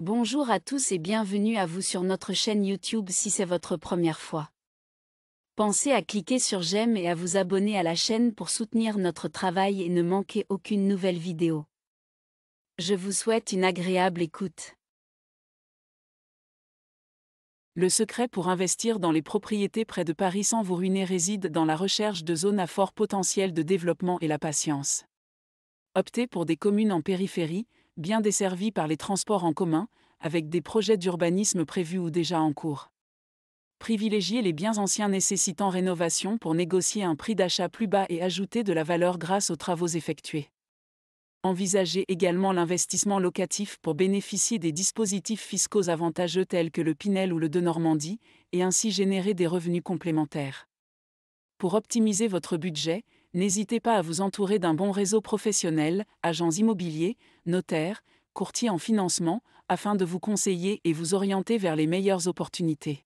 Bonjour à tous et bienvenue à vous sur notre chaîne YouTube si c'est votre première fois. Pensez à cliquer sur j'aime et à vous abonner à la chaîne pour soutenir notre travail et ne manquer aucune nouvelle vidéo. Je vous souhaite une agréable écoute. Le secret pour investir dans les propriétés près de Paris sans vous ruiner réside dans la recherche de zones à fort potentiel de développement et la patience. Optez pour des communes en périphérie, bien desservis par les transports en commun, avec des projets d'urbanisme prévus ou déjà en cours. Privilégiez les biens anciens nécessitant rénovation pour négocier un prix d'achat plus bas et ajouter de la valeur grâce aux travaux effectués. Envisagez également l'investissement locatif pour bénéficier des dispositifs fiscaux avantageux tels que le Pinel ou le de Normandie, et ainsi générer des revenus complémentaires. Pour optimiser votre budget, n'hésitez pas à vous entourer d'un bon réseau professionnel, agents immobiliers, notaires, courtiers en financement, afin de vous conseiller et vous orienter vers les meilleures opportunités.